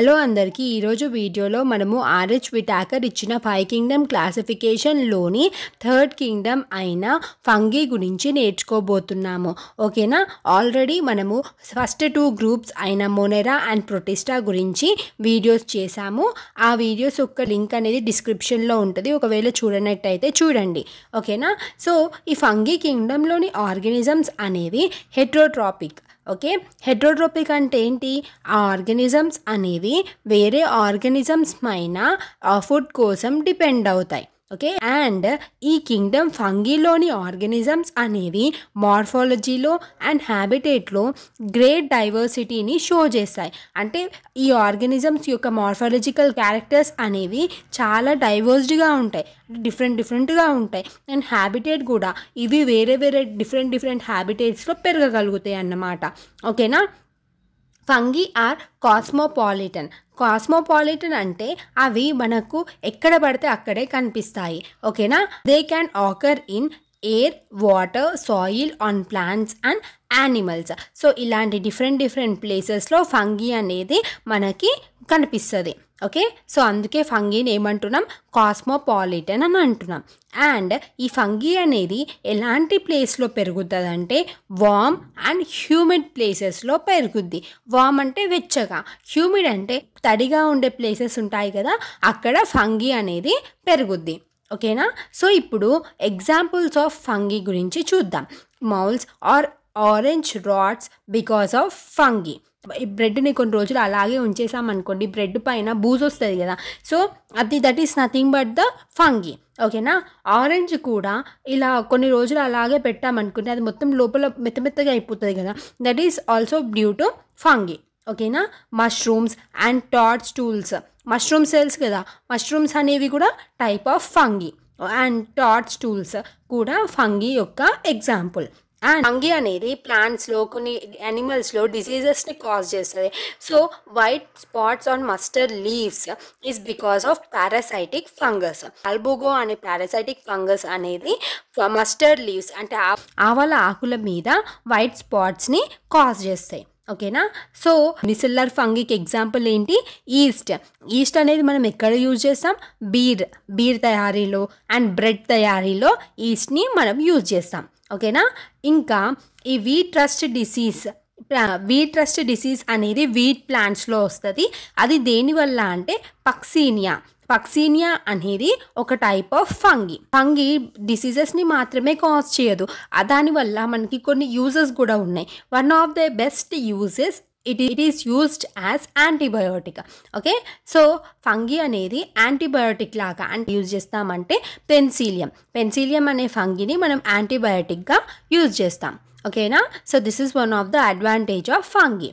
hello అందరికీ ఈరోజు వీడియోలో మనము ఆర్హెచ్ విటాకర్ ఇచ్చిన ఫైవ్ కింగ్డమ్ క్లాసిఫికేషన్లోని థర్డ్ కింగ్డమ్ అయిన ఫంగీ గురించి నేర్చుకోబోతున్నాము ఓకేనా ఆల్రెడీ మనము ఫస్ట్ టూ గ్రూప్స్ అయిన మొనెరా అండ్ ప్రొటిస్టా గురించి వీడియోస్ చేశాము ఆ వీడియోస్ యొక్క లింక్ అనేది డిస్క్రిప్షన్లో ఉంటుంది ఒకవేళ చూడనట్టయితే చూడండి ఓకేనా సో ఈ ఫంగీ కింగ్డమ్లోని ఆర్గనిజమ్స్ అనేవి హెట్రోట్రాపిక్ ఓకే హెడ్రోట్రోపిక్ అంటే ఏంటి ఆ అనేవి వేరే ఆర్గానిజమ్స్ పైన ఆ ఫుడ్ కోసం డిపెండ్ అవుతాయి ఓకే అండ్ ఈ కింగ్డమ్ ఫంగీలోని ఆర్గనిజమ్స్ అనేవి మార్ఫాలజీలో అండ్ హ్యాబిటేట్లో గ్రేట్ డైవర్సిటీని షో చేస్తాయి అంటే ఈ ఆర్గనిజమ్స్ యొక్క మార్ఫాలజికల్ క్యారెక్టర్స్ అనేవి చాలా డైవర్స్డ్గా ఉంటాయి డిఫరెంట్ డిఫరెంట్గా ఉంటాయి అండ్ హ్యాబిటేట్ కూడా ఇవి వేరే వేరే డిఫరెంట్ డిఫరెంట్ హ్యాబిటేట్స్లో పెరగగలుగుతాయి అన్నమాట ఓకేనా ఫంగీ ఆర్ కాస్మోపాలిటన్ కాస్మోపాలిటన్ అంటే అవి మనకు ఎక్కడ పడితే అక్కడే కనిపిస్తాయి ఓకేనా they can occur in air water soil on plants and animals so ఇలాంటి డిఫరెంట్ డిఫరెంట్ ప్లేసెస్లో ఫంగి అనేది మనకి కనిపిస్తుంది ఓకే సో అందుకే ఫంగీని ఏమంటున్నాం కాస్మోపాలిటన్ అని అంటున్నాం అండ్ ఈ ఫంగీ అనేది ఎలాంటి ప్లేస్లో పెరుగుతుంది అంటే వామ్ అండ్ హ్యూమిడ్ ప్లేసెస్లో పెరుగుద్ది వామ్ అంటే వెచ్చగా హ్యూమిడ్ అంటే తడిగా ఉండే ప్లేసెస్ ఉంటాయి కదా అక్కడ ఫంగీ అనేది పెరుగుద్ది ఓకేనా సో ఇప్పుడు ఎగ్జాంపుల్స్ ఆఫ్ ఫంగీ గురించి చూద్దాం moulds are orange rods because of fungi ఈ బ్రెడ్ని కొన్ని రోజులు అలాగే ఉంచేసామనుకోండి బ్రెడ్ పైన బూజ్ వస్తుంది కదా సో అది that is nothing but the fungi ఓకేనా ఆరెంజ్ కూడా ఇలా కొన్ని రోజులు అలాగే పెట్టామనుకుంటే అది మొత్తం లోపల మెత్త మెత్తగా అయిపోతుంది కదా that is also due to fungi ఓకేనా mushrooms and toadstools mushroom cells కదా మష్రూమ్స్ అనేవి కూడా type of fungi and toadstools కూడా ఫంగీ యొక్క ఎగ్జాంపుల్ అండ్ అంగి అనేది ప్లాంట్స్లో కొన్ని యానిమల్స్లో డిసీజెస్ని కాజ్ చేస్తుంది so white spots on mustard leaves is because of parasitic fungus Albugo అనే పారాసైటిక్ ఫంగస్ అనేది మస్టర్డ్ లీవ్స్ అంటే ఆవల ఆకుల మీద వైట్ స్పాట్స్ని కాజ్ చేస్తాయి ఓకేనా సో మిసిల్లర్ ఫంగిక్ ఎగ్జాంపుల్ ఏంటి ఈస్ట్ ఈస్ట్ అనేది మనం ఎక్కడ యూజ్ చేస్తాం బీర్ బీర్ తయారీలో అండ్ బ్రెడ్ తయారీలో ఈస్ట్ని మనం యూజ్ చేస్తాం ఓకేనా ఇంకా ఈ wheat rust disease wheat rust disease అనేది వీట్ ప్లాంట్స్లో వస్తుంది అది దేనివల్ల అంటే పక్సీనియా పక్సీనియా అనేది ఒక టైప్ ఆఫ్ ఫంగి ఫంగి డిసీజెస్ని మాత్రమే కాజ్ చేయదు దానివల్ల మనకి కొన్ని యూజెస్ కూడా ఉన్నాయి one of the best uses it it is used as antibiotic okay so fungi అనేది యాంటీబయోటిక్ లాగా అంటే యూజ్ చేస్తామంటే పెన్సిలియం పెన్సిలియం అనే ఫంగిని మనం యాంటీబయోటిక్గా యూజ్ చేస్తాం ఓకేనా so this is one of the advantage of fungi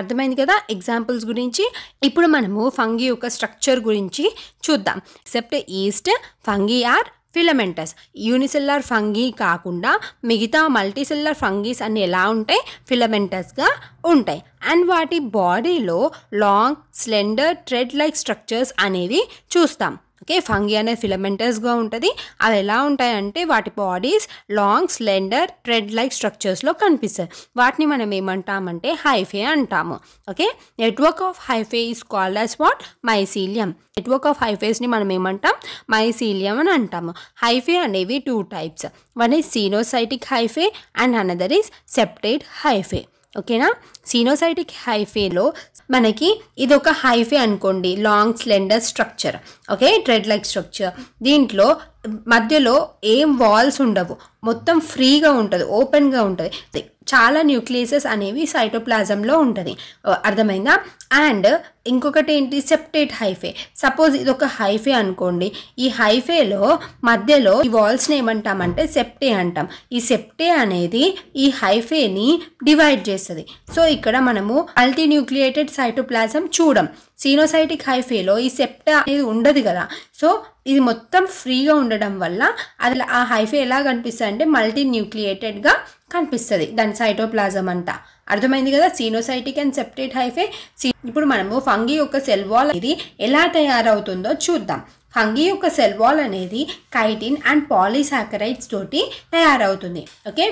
అర్థమైంది కదా ఎగ్జాంపుల్స్ గురించి ఇప్పుడు మనము ఫంగి యొక్క స్ట్రక్చర్ గురించి చూద్దాం except yeast fungi are filamentous unicellular fungi కాకుండా మిగతా మల్టీసెల్లర్ ఫంగీస్ అన్ని ఎలా ఉంటాయి ఫిలమెంటస్గా ఉంటాయి అండ్ వాటి బాడీలో long slender thread like structures అనేవి చూస్తాం ఓకే ఫంగి అనేది ఫిలమెంటస్గా ఉంటుంది అవి ఎలా ఉంటాయంటే వాటి bodies long slender thread like స్ట్రక్చర్స్లో కనిపిస్తాయి వాటిని మనం ఏమంటామంటే హైఫే అంటాము okay network of hyphae is called as what mycelium network of హైఫేస్ని మనం ఏమంటాం మైసీలియం అని అంటాము హైఫే అనేవి two types one is coenocytic hyphae and another is septate hyphae ఓకేనా సీనోసైటిక్ హైఫేలో మనకి ఇది ఒక హైఫే అనుకోండి long slender structure okay thread like structure దీంట్లో మధ్యలో ఏం వాల్స్ ఉండవు మొత్తం ఫ్రీగా ఉంటుంది ఓపెన్గా ఉంటుంది చాలా న్యూక్లియసెస్ అనేవి సైటోప్లాజంలో ఉంటుంది అర్థమైందా అండ్ ఇంకొకటి ఏంటి సెప్టేట్ హైఫే సపోజ్ ఇది ఒక హైఫే అనుకోండి ఈ హైఫేలో మధ్యలో ఈ వాల్స్ని ఏమంటామంటే సెప్టే అంటాం ఈ సెప్టే అనేది ఈ హైఫేని డివైడ్ చేస్తుంది సో ఇక్కడ మనము మల్టీ న్యూక్లియేటెడ్ సైటోప్లాజం చూడం సీనోసైటిక్ హైఫేలో ఈ సెప్టా అనేది ఉండదు కదా సో ఇది మొత్తం ఫ్రీగా ఉండడం వల్ల అది ఆ హైఫే ఎలా కనిపిస్తుంది అంటే మల్టీ న్యూక్లియేటెడ్గా కనిపిస్తుంది దాని సైటోప్లాజం అంట అర్థమైంది కదా సీనోసైటిక్ అండ్ సెప్టేట్ హైఫే ఇప్పుడు మనము ఫంగీ యొక్క సెల్ వాల్ అనేది ఎలా తయారవుతుందో చూద్దాం ఫంగి యొక్క సెల్ వాల్ అనేది కైటిన్ అండ్ పాలీసాకరైడ్స్ తోటి తయారవుతుంది okay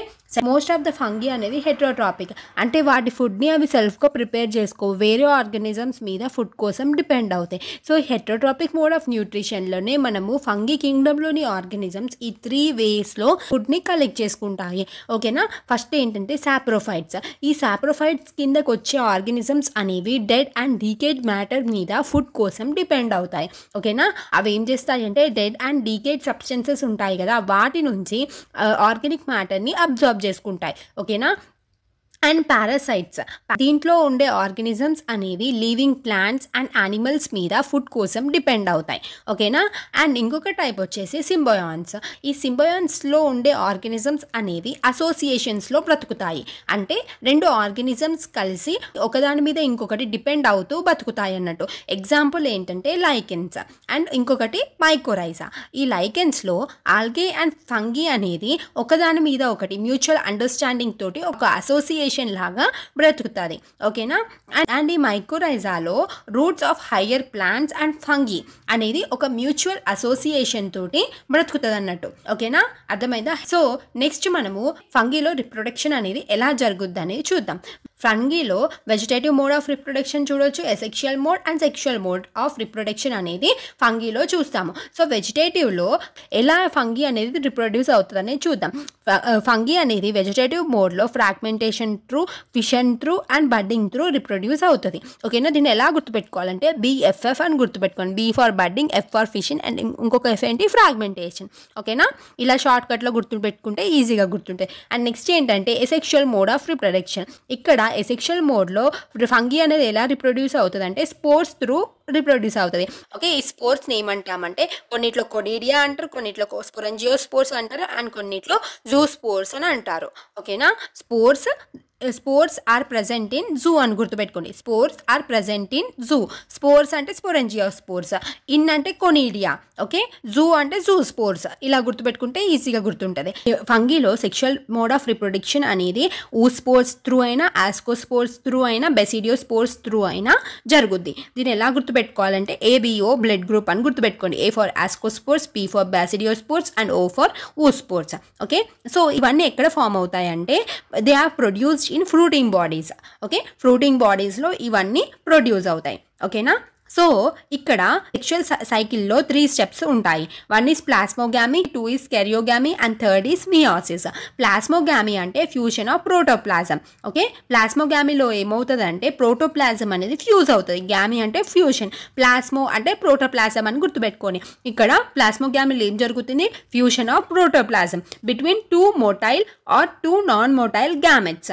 most of the fungi అనేది హెట్రోట్రాపిక్ అంటే వాటి ఫుడ్ని అవి సెల్ఫ్గా ప్రిపేర్ చేసుకో వేరే ఆర్గానిజమ్స్ మీద ఫుడ్ కోసం డిపెండ్ అవుతాయి సో హెట్రోట్రాపిక్ మోడ్ ఆఫ్ న్యూట్రిషన్లోనే మనము ఫంగి కింగ్డమ్లోని ఆర్గానిజమ్స్ ఈ త్రీ వేస్లో ఫుడ్ని కలెక్ట్ చేసుకుంటాయి ఓకేనా ఫస్ట్ ఏంటంటే సాప్రోఫైట్స్ ఈ సాప్రోఫైట్స్ కిందకు వచ్చే ఆర్గానిజమ్స్ అనేవి డెడ్ అండ్ డీకేజ్ మ్యాటర్ మీద ఫుడ్ కోసం డిపెండ్ అవుతాయి ఓకేనా అవి ఏం చేస్తాయంటే డెడ్ అండ్ డీకేజ్ సబ్స్టెన్సెస్ ఉంటాయి కదా వాటి నుంచి ఆర్గానిక్ మ్యాటర్ని అబ్జర్వ్ చేసుకుంటాయి ఓకేనా అండ్ పారాసైట్స్ దీంట్లో ఉండే ఆర్గనిజమ్స్ అనేవి లివింగ్ ప్లాంట్స్ అండ్ యానిమల్స్ మీద ఫుడ్ కోసం డిపెండ్ అవుతాయి ఓకేనా అండ్ ఇంకొక టైప్ వచ్చేసి సింబయాన్స్ ఈ సింబయాన్స్లో ఉండే ఆర్గనిజమ్స్ అనేవి అసోసియేషన్స్లో బ్రతుకుతాయి అంటే రెండు ఆర్గనిజమ్స్ కలిసి ఒకదాని మీద ఇంకొకటి డిపెండ్ అవుతూ బతుకుతాయి అన్నట్టు ఎగ్జాంపుల్ ఏంటంటే లైకెన్స్ అండ్ ఇంకొకటి మైకోరైజా ఈ లైకెన్స్లో ఆల్గే అండ్ ఫంగి అనేది ఒకదాని మీద ఒకటి మ్యూచువల్ అండర్స్టాండింగ్ తోటి ఒక అసోసియేషన్ ఫౌండేషన్ లాగా బ్రతుకుతుంది ఓకేనా అండ్ ఈ మైక్రోరైజాలో roots of higher plants and fungi అనేది ఒక మ్యూచువల్ అసోసియేషన్ తోటి బ్రతుకుతుంది అన్నట్టు ఓకేనా అర్థమైందా సో నెక్స్ట్ మనము ఫంగిలో రిప్రొడక్షన్ అనేది ఎలా జరుగుద్ది అనేది చూద్దాం ఫంగీలో వెజిటేటివ్ మోడ్ ఆఫ్ రిప్రొడక్షన్ చూడొచ్చు asexual mode and sexual mode of reproduction అనేది ఫంగీలో చూస్తాము సో వెజిటేటివ్లో ఎలా ఫంగీ అనేది రిప్రొడ్యూస్ అవుతుందని చూద్దాం ఫంగీ అనేది వెజిటేటివ్ మోడ్లో fragmentation through fission through and budding through reproduce అవుతుంది ఓకేనా దీన్ని ఎలా గుర్తుపెట్టుకోవాలంటే బీఎఫ్ఎఫ్ అని గుర్తుపెట్టుకోండి B for budding F for fission and ఇంకొక ఎఫ్ ఏంటి ఫ్రాగ్మెంటేషన్ ఓకేనా ఇలా షార్ట్ కట్లో గుర్తుపెట్టుకుంటే ఈజీగా గుర్తుంటాయి అండ్ నెక్స్ట్ ఏంటంటే ఎసెక్షువల్ మోడ్ ఆఫ్ రిప్రొడక్షన్ ఇక్కడ ఎసెక్షువల్ మోడ్లో ఫంగి అనేది ఎలా రిప్రొడ్యూస్ అవుతుందంటే స్పోర్ట్స్ త్రూ రిప్రొడ్యూస్ అవుతుంది ఓకే ఈ స్పోర్స్ని ఏమంటామంటే కొన్నిట్లో కొడేరియా అంటారు కొన్నిట్లో స్పోరంజియో స్పోర్ట్స్ అంటారు అండ్ కొన్నిట్లో జూ స్పోర్ట్స్ అని అంటారు ఓకేనా spores spores are present in zoo అని గుర్తుపెట్టుకోండి spores are present in zoo spores అంటే స్పోరెంజియా స్పోర్ట్స్ ఇన్ అంటే కొనీడియా ఓకే జూ అంటే జూ స్పోర్ట్స్ ఇలా గుర్తుపెట్టుకుంటే ఈజీగా గుర్తుంటుంది ఫంగీలో సెక్షువల్ మోడ్ ఆఫ్ రిప్రొడక్షన్ అనేది ఊ స్పోర్ట్స్ త్రూ అయినా ఆస్కో స్పోర్ట్స్ త్రూ అయినా బెసిడియో స్పోర్ట్స్ త్రూ అయినా జరుగుద్ది దీన్ని ఎలా గుర్తు గుర్తుపెట్టుకోవాలంటే ఏబిఓ బ్లడ్ గ్రూప్ అని గుర్తుపెట్టుకోండి A for spores B for basidiospores and O for oospores okay so ఇవన్నీ ఎక్కడ ఫామ్ అవుతాయంటే they are produced in fruiting bodies okay fruiting బాడీస్లో ఇవన్నీ ప్రొడ్యూస్ అవుతాయి ఓకేనా సో ఇక్కడ సెక్షువల్ సైకిల్లో త్రీ స్టెప్స్ ఉంటాయి one is plasmogamy two is karyogamy and third is meiosis plasmogamy అంటే ఫ్యూజన్ ఆఫ్ ప్రోటోప్లాజం ఓకే ప్లాస్మోగామిలో ఏమవుతుందంటే ప్రోటోప్లాజం అనేది ఫ్యూజ్ అవుతుంది గ్యామి అంటే ఫ్యూషన్ ప్లాస్మో అంటే ప్రోటోప్లాజం అని గుర్తుపెట్టుకొని ఇక్కడ ప్లాస్మోగ్యామిలో ఏం జరుగుతుంది fusion of protoplasm between two motile or two non motile gametes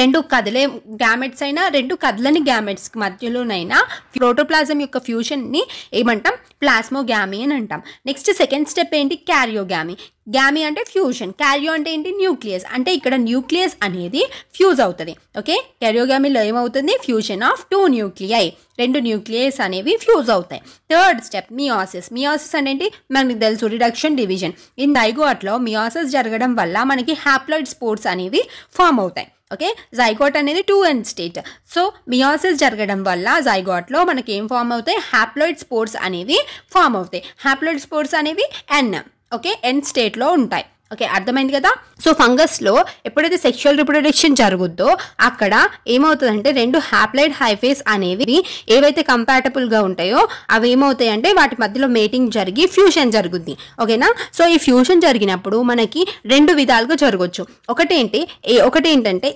రెండు కదిలే గ్యామెట్స్ అయినా రెండు కదలని గ్యామెట్స్ మధ్యలోనైనా ప్రోటోప్లాజం యొక్క ఫ్యూషన్ని ఏమంటాం ప్లాస్మోగ్యామీ అని అంటాం నెక్స్ట్ సెకండ్ స్టెప్ ఏంటి క్యారియోగ్యామీ గ్యామీ అంటే ఫ్యూషన్ క్యారియో అంటే ఏంటి న్యూక్లియస్ అంటే ఇక్కడ న్యూక్లియస్ అనేది ఫ్యూజ్ అవుతుంది ఓకే క్యారియోగ్యామీలో ఏమవుతుంది ఫ్యూషన్ ఆఫ్ టూ న్యూక్లియై రెండు న్యూక్లియస్ అనేవి ఫ్యూజ్ అవుతాయి థర్డ్ స్టెప్ మియాసిస్ మియాసిస్ అంటే ఏంటి మనకి తెలుసు రిడక్షన్ డివిజన్ ఇన్ దైగోట్లో మియాసిస్ జరగడం వల్ల మనకి హ్యాప్లాయిడ్ స్పోర్ట్స్ అనేవి ఫామ్ అవుతాయి ఓకే జైగోట్ అనేది two and state so meiosis జరగడం వల్ల జైగోట్లో మనకి ఏం ఫామ్ అవుతాయి హ్యాప్లోయిడ్ స్పోర్ట్స్ అనేవి ఫామ్ అవుతాయి హ్యాప్లోయిడ్ స్పోర్ట్స్ అనేవి ఎన్ ఓకే ఎన్ స్టేట్లో ఉంటాయి ఓకే అర్థమైంది కదా సో ఫంగస్లో ఎప్పుడైతే సెక్షువల్ రిప్రొడక్షన్ జరుగుద్దో అక్కడ ఏమవుతుందంటే రెండు హ్యాప్లైడ్ హైఫేస్ అనేవి ఏవైతే కంపాటబుల్గా ఉంటాయో అవి ఏమవుతాయి అంటే వాటి మధ్యలో మేటింగ్ జరిగి ఫ్యూషన్ జరుగుద్ది ఓకేనా సో ఈ ఫ్యూషన్ జరిగినప్పుడు మనకి రెండు విధాలుగా జరగవచ్చు ఒకటేంటి ఒకటేంటంటే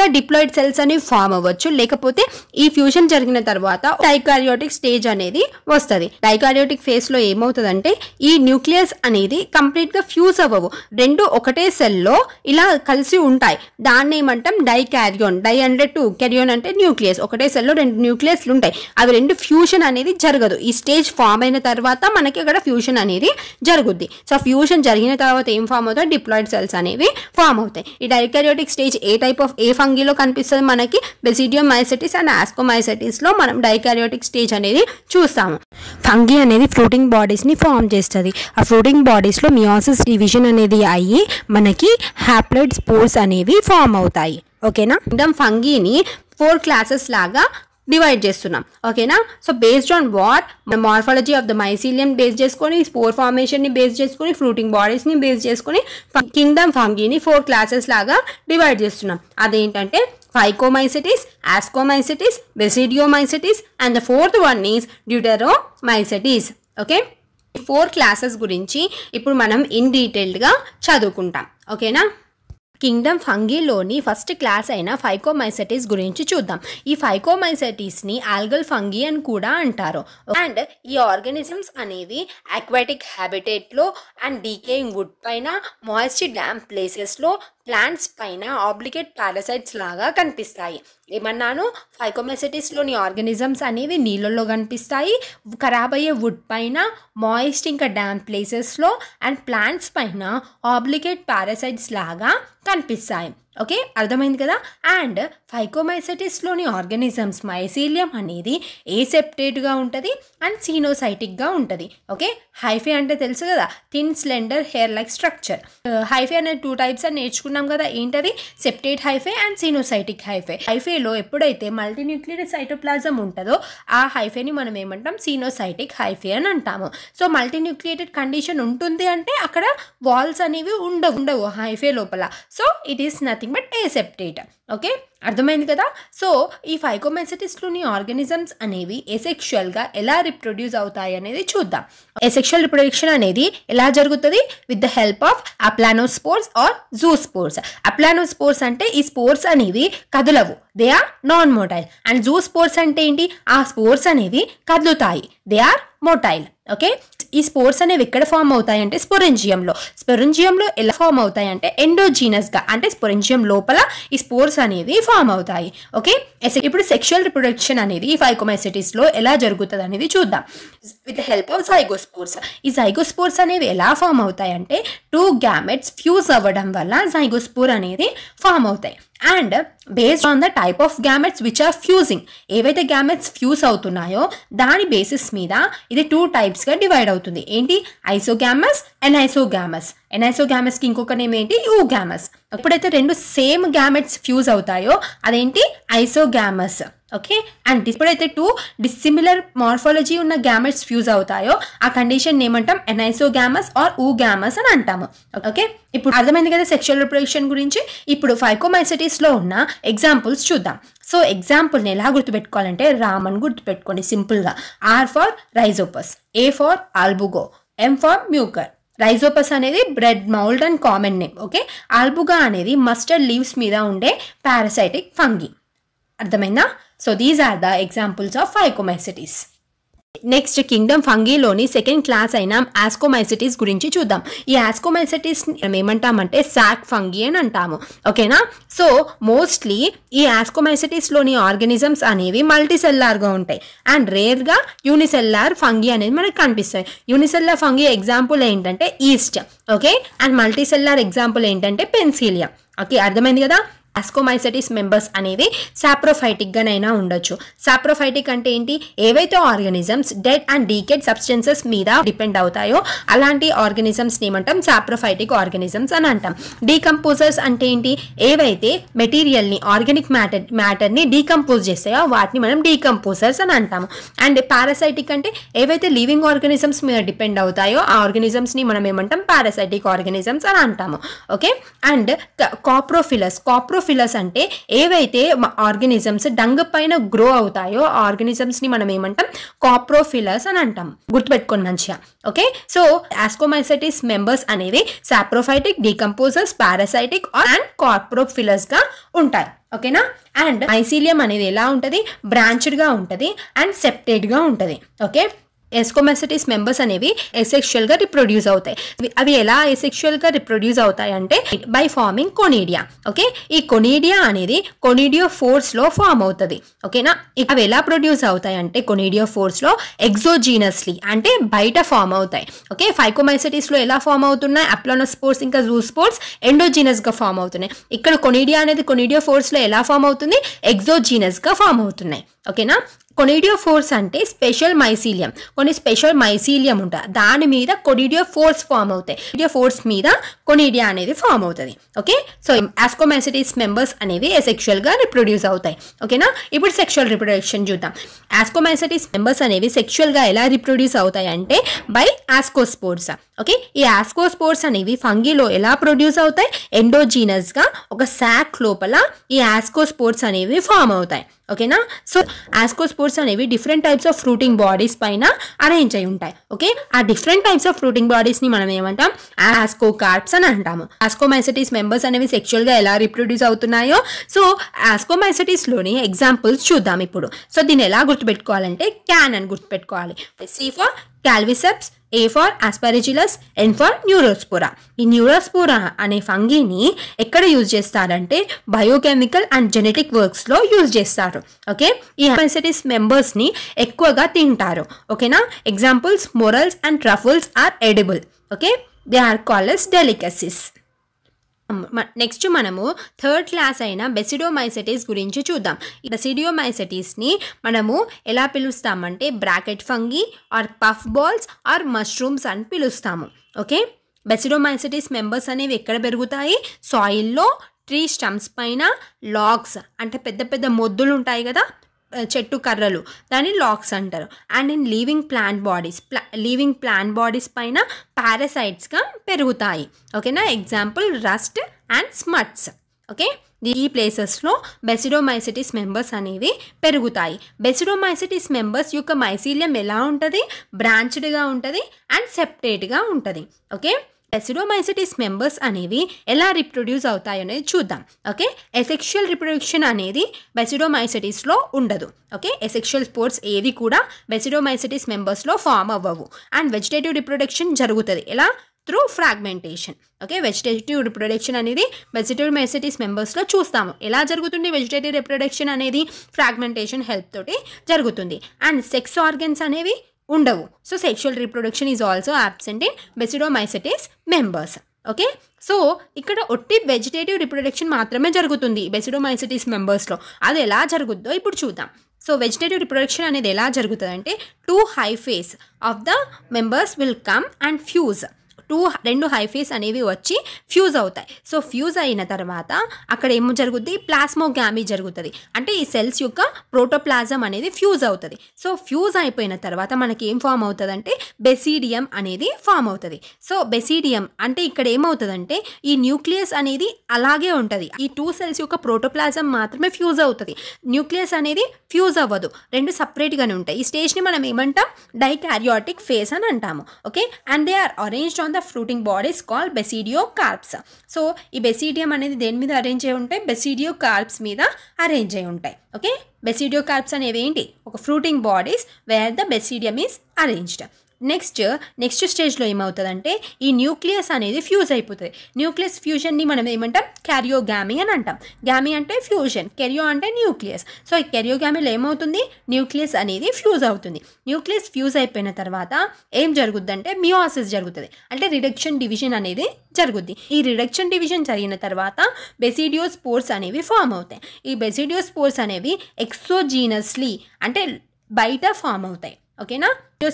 గా డిప్లాయిడ్ సెల్స్ అనేవి ఫామ్ అవ్వచ్చు లేకపోతే ఈ ఫ్యూషన్ జరిగిన తర్వాత డైకారియోటిక్ స్టేజ్ అనేది వస్తుంది డైకారియోటిక్ ఫేస్లో ఏమవుతుందంటే ఈ న్యూక్లియస్ అనేది కంప్లీట్గా ఫ్యూజ్ అవ్వవు రెండు ఒకటే సెల్లో ఇలా కలిసి ఉంటాయి దాన్ని ఏమంటాం డై క్యారియోన్ డై అంటే టూ క్యారియోన్ అంటే న్యూక్లియస్ ఒకటే సెల్లో రెండు న్యూక్లియస్లు ఉంటాయి అవి రెండు ఫ్యూషన్ అనేది జరగదు ఈ స్టేజ్ ఫామ్ అయిన తర్వాత మనకి అక్కడ ఫ్యూషన్ అనేది జరుగుద్ది సో ఫ్యూషన్ జరిగిన తర్వాత ఏం ఫామ్ అవుతాయి డిప్లాయిడ్ సెల్స్ అనేవి ఫామ్ అవుతాయి ఈ డైకారియోటిక్ స్టేజ్ ఏ టైప్ ఆఫ్ ఏ ఫంగిలో కనిపిస్తుంది మనకి బెసిడియో మైసెటిస్ అండ్ ఆస్కోమైసెటిస్లో మనం డైకారియోటిక్ స్టేజ్ అనేది చూస్తాము ఫంగి అనేది ఫ్రూటింగ్ బాడీస్ని ఫామ్ చేస్తుంది ఆ ఫ్రూటింగ్ బాడీస్లో మియాసిస్ డివిజన్ అనేది అనేది అయ్యి మనకి హ్యాప్లైడ్ స్పోర్స్ అనేవి ఫామ్ అవుతాయి ఓకేనా కింగ్డమ్ ఫంగీని ఫోర్ క్లాసెస్ లాగా డివైడ్ చేస్తున్నాం ఓకేనా so based on what morphology of the mycelium base చేసుకొని స్పోర్ ఫార్మేషన్ని బేస్ చేసుకొని ఫ్రూటింగ్ బాడీస్ని బేస్ చేసుకొని కింగ్డమ్ ఫంగీని ఫోర్ క్లాసెస్ లాగా డివైడ్ చేస్తున్నాం అదేంటంటే phycomycetes ascomycetes basidiomycetes and the fourth one is deuteromycetes okay four classes గురించి ఇప్పుడు మనం ఇన్ డీటెయిల్డ్గా చదువుకుంటాం ఓకేనా కింగ్డమ్ ఫంగీలోని ఫస్ట్ క్లాస్ అయిన ఫైకోమైసెటిస్ గురించి చూద్దాం ఈ ఫైకోమైసెటిస్ని ఆల్గల్ ఫంగీ అని కూడా అంటారు అండ్ ఈ ఆర్గానిజమ్స్ అనేవి అక్వాటిక్ హ్యాబిటేట్లో అండ్ డీకేయింగ్ వుడ్ పైన మాయిస్టీ డ్యామ్ ప్లేసెస్లో ప్లాంట్స్ పైన ఆబ్లికేట్ పారాసైట్స్ లాగా కనిపిస్తాయి ఏమన్నాను ఫైకోమెసిటీస్లోని ఆర్గానిజమ్స్ అనేవి నీళ్ళల్లో కనిపిస్తాయి ఖరాబ్ అయ్యే వుడ్ పైన మాయిస్ట్ ఇంకా డ్యామ్ ప్లేసెస్లో అండ్ ప్లాంట్స్ పైన ఆబ్లికేట్ పారాసైట్స్ లాగా కనిపిస్తాయి ఓకే అర్థమైంది కదా అండ్ ఫైకోమైసైటిస్లోని ఆర్గానిజమ్స్ మైసీలియం అనేది ఏసెప్టేట్గా ఉంటుంది అండ్ సీనోసైటిక్గా ఉంటుంది ఓకే హైఫే అంటే తెలుసు కదా thin slender hair like structure uh, hyphae అనే టూ టైప్స్ అని నేర్చుకున్నాం కదా ఏంటది septate hyphae and coenocytic hyphae హైఫేలో ఎప్పుడైతే మల్టీన్యూక్లియర్ సైటోప్లాజం ఉంటుందో ఆ హైఫేని మనం ఏమంటాం సీనోసైటిక్ హైఫే అని అంటాము సో మల్టీన్యూక్లియేటెడ్ కండిషన్ ఉంటుంది అంటే అక్కడ వాల్స్ అనేవి ఉండవు ఉండవు హైఫే లోపల so it is nothing nothing but aseptate okay అర్థమైంది కదా సో ఈ ఫైకోమెన్సిటిస్లోని ఆర్గానిజమ్స్ అనేవి ఎసెక్షువల్గా ఎలా రిప్రొడ్యూస్ అవుతాయి అనేది చూద్దాం ఎసెక్షువల్ రిప్రొడక్షన్ అనేది ఎలా జరుగుతుంది with the help of aplanospores or zoospores spores అంటే ఈ స్పోర్స్ అనేవి కదలవు they are non motile and zoospores అంటే ఏంటి ఆ స్పోర్స్ అనేవి కదులుతాయి దే ఆర్ మోటైల్ ఓకే ఈ స్పోర్స్ అనేవి ఎక్కడ ఫామ్ అవుతాయంటే స్పొరెంజియంలో స్పొరెంజియంలో ఎలా ఫామ్ అవుతాయంటే ఎండోజీనస్గా అంటే స్పొరెంజియం లోపల ఈ స్పోర్స్ అనేవి ఫామ్ అవుతాయి ఓకే ఇప్పుడు సెక్షువల్ రిప్రొడక్షన్ అనేది ఈ ఫైకోమైసిటీస్లో ఎలా జరుగుతుంది అనేది చూద్దాం విత్ హెల్ప్ ఆఫ్ జైగోస్పోర్స్ ఈ జైగోస్పోర్స్ అనేవి ఎలా ఫామ్ అవుతాయంటే టూ గ్యామెట్స్ ఫ్యూజ్ అవ్వడం వల్ల జైగోస్పోర్ అనేది ఫామ్ అవుతాయి and based on the type of gametes which are fusing ఏవైతే గ్యామెట్స్ ఫ్యూజ్ అవుతున్నాయో దాని బేసిస్ మీద ఇది టూ టైప్స్గా డివైడ్ అవుతుంది ఏంటి గ్యామస్ అండ్ గ్యామస్ ఎనైసో గ్యామస్కి ఇంకొక నేమ్ ఏంటి యూ గ్యామస్ ఎప్పుడైతే రెండు సేమ్ గ్యామెట్స్ ఫ్యూజ్ అవుతాయో అదేంటి ఐసో గ్యామస్ ఓకే అండ్ ఎప్పుడైతే టూ డిస్సిమిలర్ మార్ఫాలజీ ఉన్న గ్యామెట్స్ ఫ్యూజ్ అవుతాయో ఆ కండిషన్ ఏమంటాం ఎనైసో గ్యామస్ ఆర్ ఊ గ్యామస్ అని అంటాము ఓకే ఇప్పుడు అర్థమైంది కదా సెక్షువల్ రిప్రొడక్షన్ గురించి ఇప్పుడు ఫైకోమైసటీస్లో ఉన్న ఎగ్జాంపుల్స్ చూద్దాం సో ఎగ్జాంపుల్ని ఎలా గుర్తుపెట్టుకోవాలంటే రామన్ గుర్తుపెట్టుకోండి సింపుల్గా R for rhizopus A for albugo M for mucor rhizopus అనేది bread mould and common name okay albugo అనేది మస్టర్డ్ లీవ్స్ మీద ఉండే పారాసైటిక్ ఫంగి అర్థమైందా so these are the examples of phycomycetes next kingdom ఫంగీలోని second class అయిన ascomycetes గురించి చూద్దాం ఈ ఆస్కోమైసిటీస్ ఏమంటామంటే సాక్ ఫంగి అని అంటాము ఓకేనా సో మోస్ట్లీ ఈ ఆస్కోమైసిటీస్లోని ఆర్గానిజమ్స్ అనేవి మల్టీసెల్లార్గా ఉంటాయి అండ్ రేర్గా యూనిసెల్లార్ ఫంగి అనేది మనకు కనిపిస్తాయి యూనిసెల్లార్ ఫంగి ఎగ్జాంపుల్ ఏంటంటే yeast okay and multicellular example ఏంటంటే పెన్సిలియా ఓకే అర్థమైంది కదా ఆస్కోమైసెటిస్ మెంబర్స్ అనేవి సాప్రోఫైటిక్గానైనా ఉండొచ్చు సాప్రోఫైటిక్ అంటే ఏంటి ఏవైతే organisms dead and decayed substances మీద డిపెండ్ అవుతాయో అలాంటి ఆర్గానిజమ్స్ ఏమంటాం సాప్రోఫైటిక్ ఆర్గానిజమ్స్ అని అంటాం డీకంపోజర్స్ అంటే ఏంటి ఏవైతే మెటీరియల్ని ఆర్గానిక్ మ్యాటర్ మ్యాటర్ని డీకంపోజ్ చేస్తాయో వాటిని మనం డీకంపోజర్స్ అని అంటాము అండ్ పారాసైటిక్ అంటే ఏవైతే లివింగ్ ఆర్గానిజమ్స్ మీద డిపెండ్ అవుతాయో ఆ ఆర్గానిజమ్స్ని మనం ఏమంటాం పారాసైటిక్ ఆర్గానిజమ్స్ అని అంటాము ఓకే అండ్ కాప్రోఫిలస్ కాప్రో డ్రోసోఫిలస్ అంటే ఏవైతే ఆర్గనిజమ్స్ డంగ పైన గ్రో అవుతాయో ఆర్గనిజమ్స్ని మనం ఏమంటాం కాప్రోఫిలస్ అని అంటాం గుర్తుపెట్టుకోండి మంచిగా ఓకే సో ఆస్కోమైసైటిస్ మెంబర్స్ అనేవి సాప్రోఫైటిక్ డీకంపోజర్స్ పారాసైటిక్ అండ్ గా ఉంటాయి ఓకేనా అండ్ మైసీలియం అనేది ఎలా ఉంటుంది బ్రాంచ్డ్గా ఉంటుంది అండ్ సెప్టేడ్గా ఉంటుంది ఓకే ఎస్కోమెసటిస్ మెంబర్స్ అనేవి ఎసెక్షువల్గా రిప్రొడ్యూస్ అవుతాయి అవి ఎలా గా రిప్రొడ్యూస్ అవుతాయి అంటే బై ఫార్మింగ్ కొనీడియా ఓకే ఈ కొనీడియా అనేది కొనీడియో ఫోర్స్లో ఫామ్ అవుతుంది ఓకేనా అవి ఎలా ప్రొడ్యూస్ అవుతాయి అంటే కొనీడియో ఫోర్స్లో ఎగ్జోజీనస్లీ అంటే బయట ఫామ్ అవుతాయి ఓకే లో ఎలా ఫామ్ అవుతున్నాయి స్పోర్ట్స్ ఇంకా జూ స్పోర్ట్స్ ఎండోజీనస్గా ఫామ్ అవుతున్నాయి ఇక్కడ కొనీడియా అనేది కొనీడియో ఫోర్స్లో ఎలా ఫామ్ అవుతుంది గా ఫామ్ అవుతున్నాయి ఓకేనా ఫోర్స్ అంటే స్పెషల్ మైసీలియం కొన్ని స్పెషల్ మైసీలియం ఉంటుంది దాని మీద ఫోర్స్ ఫామ్ అవుతాయి ఫోర్స్ మీద కొనిడియా అనేది ఫామ్ అవుతుంది ఓకే సో యాస్కోమైసిటీస్ మెంబర్స్ అనేవి సెక్షువల్గా రిప్రొడ్యూస్ అవుతాయి ఓకేనా ఇప్పుడు సెక్షువల్ రిప్రొడక్షన్ చూద్దాం యాస్కోమైసిటీస్ మెంబర్స్ అనేవి సెక్షువల్గా ఎలా రిప్రొడ్యూస్ అవుతాయి అంటే బై యాస్కోస్పోర్స్ ఓకే ఈ యాస్కోస్పోర్స్ అనేవి ఫంగీలో ఎలా ప్రొడ్యూస్ అవుతాయి ఎండోజీనస్గా ఒక శాక్ లోపల ఈ యాస్కోస్పోర్స్ అనేవి ఫామ్ అవుతాయి ఓకేనా సో యాస్కోస్పోర్స్ అనేవి different types of fruiting bodies పైన అరేంజ్ అయి ఉంటాయి ఓకే ఆ డిఫరెంట్ టైప్స్ ఆఫ్ ఫ్రూటింగ్ బాడీస్ని మనం ఏమంటాం యాస్కో కార్ప్స్ అని అంటాము యాస్కోమైసటిస్ మెంబర్స్ అనేవి సెక్చువల్గా ఎలా రిప్రొడ్యూస్ అవుతున్నాయో సో లోని ఎగ్జాంపుల్స్ చూద్దాం ఇప్పుడు సో దీన్ని ఎలా గుర్తుపెట్టుకోవాలంటే క్యాన్ అని గుర్తుపెట్టుకోవాలి C claviceps A for aspergillus N for neurospora ఈ న్యూరోస్పోరా అనే ఫంగీని ఎక్కడ యూజ్ చేస్తారంటే బయోకెమికల్ అండ్ జెనెటిక్ వర్క్స్లో యూజ్ చేస్తారు ఓకే ఈ హెపసైటిస్ మెంబర్స్ని ఎక్కువగా తింటారు ఓకేనా examples morels and truffles are edible okay they are call delicacies next మనము థర్డ్ క్లాస్ అయిన బెసిడోమైసెటిస్ గురించి చూద్దాం ఈ బెసిడియోమైసెటిస్ని మనము ఎలా పిలుస్తామంటే bracket fungi or puff balls or mushrooms అని పిలుస్తాము ఓకే బెసిడోమైసెటిస్ మెంబర్స్ అనేవి ఎక్కడ పెరుగుతాయి సాయిల్లో ట్రీ స్టమ్స్ పైన లాగ్స్ అంటే పెద్ద పెద్ద మొద్దులు ఉంటాయి కదా చెట్టు కర్రలు దాన్ని లాక్స్ అంటారు and in living plant bodies ప్లా లీవింగ్ ప్లాంట్ బాడీస్ పైన పారాసైట్స్గా పెరుగుతాయి ఓకేనా example rust and smuts okay ఈ ప్లేసెస్లో బెసిడోమైసిటిస్ మెంబర్స్ అనేవి పెరుగుతాయి బెసిడోమైసిటిస్ మెంబర్స్ యొక్క మైసీలియం ఎలా ఉంటుంది బ్రాంచ్డ్గా ఉంటుంది అండ్ సెప్టేట్గా ఉంటుంది ఓకే ఎసిడోమైసిటిస్ మెంబర్స్ అనేవి ఎలా రిప్రొడ్యూస్ అవుతాయనేది చూద్దాం ఓకే ఎసెక్షువల్ రిప్రొడక్షన్ అనేది బెసిడోమైసిటీస్లో ఉండదు ఓకే ఎసెక్షువల్ స్పోర్ట్స్ ఏవి కూడా బెసిడోమైసిటీస్ మెంబర్స్లో ఫామ్ అవ్వవు అండ్ వెజిటేటివ్ రిప్రొడక్షన్ జరుగుతుంది ఎలా through fragmentation okay vegetative reproduction అనేది వెజిటేటివ్ మెసిటీస్ మెంబర్స్లో చూస్తాము ఎలా జరుగుతుంది వెజిటేటివ్ రిప్రొడక్షన్ అనేది ఫ్రాగ్మెంటేషన్ హెల్ప్ తోటి జరుగుతుంది అండ్ సెక్స్ ఆర్గన్స్ అనేవి ఉండవు so sexual reproduction is also absent in basidiomycetes members okay so ఇక్కడ ఒట్టి వెజిటేటివ్ రిప్రొడక్షన్ మాత్రమే జరుగుతుంది బెసిడోమైసెటిస్ మెంబర్స్లో అది ఎలా జరుగుద్దో ఇప్పుడు చూద్దాం సో వెజిటేటివ్ రిప్రొడక్షన్ అనేది ఎలా జరుగుతుంది అంటే two hyphae of the members will come and fuse two రెండు హైఫీస్ అనేవి వచ్చి ఫ్యూజ్ అవుతాయి సో ఫ్యూజ్ అయిన తర్వాత అక్కడ ఏమో జరుగుద్ది ప్లాస్మోగ్యామీ జరుగుతుంది అంటే ఈ సెల్స్ యొక్క ప్రోటోప్లాజం అనేది ఫ్యూజ్ అవుతుంది సో ఫ్యూజ్ అయిపోయిన తర్వాత మనకి ఏం ఫామ్ అవుతుంది అంటే బెసీడియం అనేది ఫామ్ అవుతుంది సో బెసీడియం అంటే ఇక్కడ ఏమవుతుందంటే ఈ న్యూక్లియస్ అనేది అలాగే ఉంటుంది ఈ టూ సెల్స్ యొక్క ప్రోటోప్లాజం మాత్రమే ఫ్యూజ్ అవుతుంది న్యూక్లియస్ అనేది ఫ్యూజ్ అవ్వదు రెండు సపరేట్గానే ఉంటాయి ఈ స్టేజ్ని మనం ఏమంటాం డైకారియాటిక్ ఫేస్ అని అంటాము okay and they are arranged on the of fruiting bodies call basidiocarps so ఈ బెసిడియం అనేది దేని మీద అరేంజ్ అయి ఉంటాయి బెసిడియో కార్ప్స్ మీద అరేంజ్ అయి ఉంటాయి ఓకే బెసిడియో కార్ప్స్ అనేవి ఏంటి ఒక fruiting bodies where the basidium is arranged next next స్టేజ్లో ఏమవుతుందంటే ఈ న్యూక్లియస్ అనేది ఫ్యూజ్ అయిపోతుంది న్యూక్లియస్ ఫ్యూజన్ని మనం ఏమంటాం క్యారియోగామి అని అంటాం గామి అంటే ఫ్యూజన్ కెరియో అంటే న్యూక్లియస్ సో ఈ కెరియోగామిలో ఏమవుతుంది న్యూక్లియస్ అనేది ఫ్యూజ్ అవుతుంది న్యూక్లియస్ ఫ్యూజ్ అయిపోయిన తర్వాత ఏం జరుగుద్దంటే మియోసిస్ జరుగుతుంది అంటే రిడక్షన్ డివిజన్ అనేది జరుగుద్ది ఈ రిడక్షన్ డివిజన్ జరిగిన తర్వాత బెసిడియో స్పోర్స్ అనేవి ఫామ్ అవుతాయి ఈ బెసిడియో స్పోర్స్ అనేవి ఎక్సోజీనస్లీ అంటే బయట ఫామ్ అవుతాయి ఓకేనా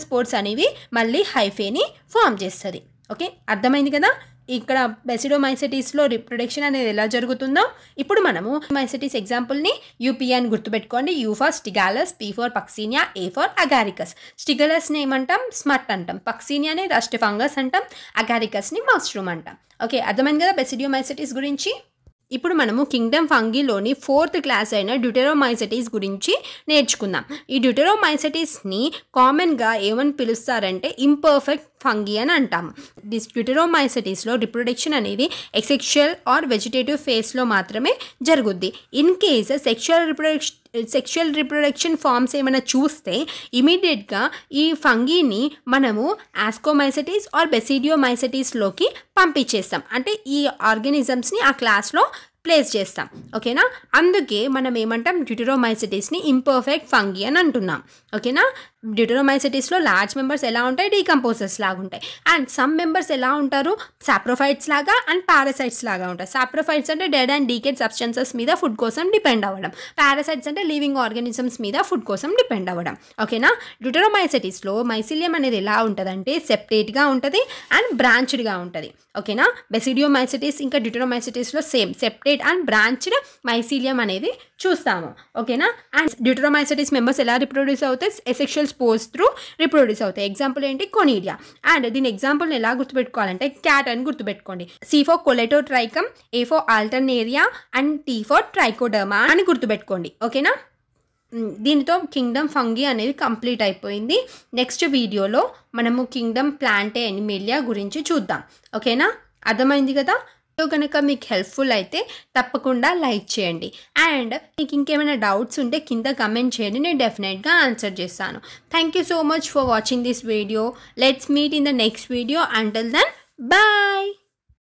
స్పోర్ట్స్ అనేవి మళ్ళీ హైఫేని ఫామ్ చేస్తుంది ఓకే అర్థమైంది కదా ఇక్కడ బెసిడోమైసెటీస్లో రిప్రొడక్షన్ అనేది ఎలా జరుగుతుందో ఇప్పుడు మనము మైసిటీస్ ఎగ్జాంపుల్ని యూపీ అని గుర్తుపెట్టుకోండి U for ustilago P for puccinia A for agaricus స్టిగలస్ని ఏమంటాం స్మట్ అంటాం పక్సీనియాని రస్ట్ ఫంగస్ అంటాం అగారికస్ని మష్రూమ్ అంటాం ఓకే అర్థమైంది కదా బెసిడియోమైసెటీస్ గురించి ఇప్పుడు మనము కింగ్డమ్ ఫంగీలోని ఫోర్త్ క్లాస్ అయిన డ్యూటెరోమైసెటీస్ గురించి నేర్చుకుందాం ఈ డ్యూటెరోమైసెటీస్ని కామన్గా ఏమని పిలుస్తారంటే ఇంపర్ఫెక్ట్ ఫంగి అని అంటాము డిస్ప్యూటెరోమైసటీస్లో రిప్రొడక్షన్ అనేది ఎక్సెక్షువల్ ఆర్ వెజిటేటివ్ ఫేస్లో మాత్రమే జరుగుద్ది in case sexual reproduction sexual reproduction forms ఏమైనా చూస్తే ఇమీడియట్గా ఈ ఫంగీని మనము ఆస్కోమైసటీస్ ఆర్ బెసిడియోమైసటీస్లోకి పంపించేస్తాం అంటే ఈ ఆర్గానిజమ్స్ని ఆ క్లాస్లో ప్లేస్ చేస్తాం ఓకేనా అందుకే మనం ఏమంటాం డ్యూటెరోమైసిటీస్ని ఇంపర్ఫెక్ట్ ఫంగి అని అంటున్నాం ఓకేనా డ్యూటరోమైసెటీస్లో లార్జ్ మెంబర్స్ ఎలా ఉంటాయి డీకంపోజర్స్ లాగా ఉంటాయి అండ్ సమ్ మెంబర్స్ ఎలా ఉంటారు సాప్రోఫైట్స్ లాగా అండ్ పారాసైట్స్ లాగా ఉంటాయి సాప్రోఫైట్స్ అంటే డెడ్ అండ్ డీకేట్ సబ్స్టెన్సెస్ మీద ఫుడ్ కోసం డిపెండ్ అవ్వడం పారాసైట్స్ అంటే లివింగ్ ఆర్గానిజమ్స్ మీద ఫుడ్ కోసం డిపెండ్ అవ్వడం ఓకేనా డ్యూటరోమైసెటీస్లో మైసిలియం అనేది ఎలా ఉంటుందంటే సెపరేట్గా ఉంటుంది అండ్ బ్రాంచ్డ్గా ఉంటుంది ఓకేనా బెసిడియోమైసిటీస్ ఇంకా డ్యూటరోమైసిటీస్లో same septate and branched mycelium అనేది చూస్తాము ఓకేనా అండ్ డ్యూట్రోమైసటిస్ మెంబర్స్ ఎలా రిప్రొడ్యూస్ అవుతాయి ఎసెక్షువల్ స్పోర్స్ త్రూ రిప్రొడ్యూస్ అవుతాయి ఎగ్జాంపుల్ ఏంటి కొనీడియా అండ్ దీని ఎగ్జాంపుల్ని ఎలా గుర్తుపెట్టుకోవాలంటే క్యాట్ అని గుర్తుపెట్టుకోండి C for colletotrichum A for alternaria and T for trichoderma అని గుర్తుపెట్టుకోండి ఓకేనా దీనితో కింగ్డమ్ ఫంగి అనేది కంప్లీట్ అయిపోయింది నెక్స్ట్ వీడియోలో మనము కింగ్డమ్ ప్లాంటే ఎనిమిలియా గురించి చూద్దాం ఓకేనా అర్థమైంది కదా వీడియో కనుక మీకు హెల్ప్ఫుల్ అయితే తప్పకుండా లైక్ చేయండి అండ్ మీకు ఇంకేమైనా డౌట్స్ ఉంటే కింద కమెంట్ చేయండి నేను డెఫినెట్గా ఆన్సర్ చేస్తాను thank you so much for watching this video let's meet in the next video until then bye